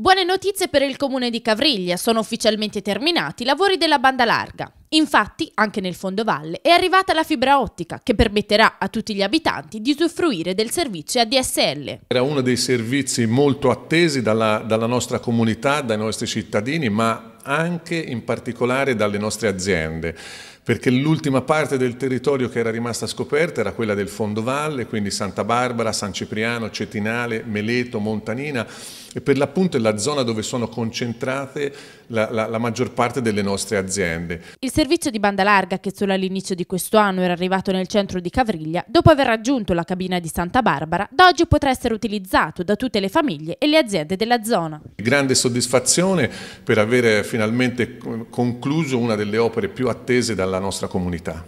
Buone notizie per il comune di Cavriglia, sono ufficialmente terminati i lavori della banda larga. Infatti, anche nel fondovalle è arrivata la fibra ottica che permetterà a tutti gli abitanti di usufruire del servizio ADSL. Era uno dei servizi molto attesi dalla, dalla nostra comunità, dai nostri cittadini, ma anche in particolare dalle nostre aziende perché l'ultima parte del territorio che era rimasta scoperta era quella del fondovalle, quindi Santa Barbara, San Cipriano, Cetinale, Meleto, Montanina e per l'appunto è la zona dove sono concentrate la, la, la, maggior parte delle nostre aziende. Il servizio di banda larga che solo all'inizio di questo anno era arrivato nel centro di Cavriglia, dopo aver raggiunto la cabina di Santa Barbara, da oggi potrà essere utilizzato da tutte le famiglie e le aziende della zona. Grande soddisfazione per aver finalmente concluso una delle opere più attese dalla nostra comunità.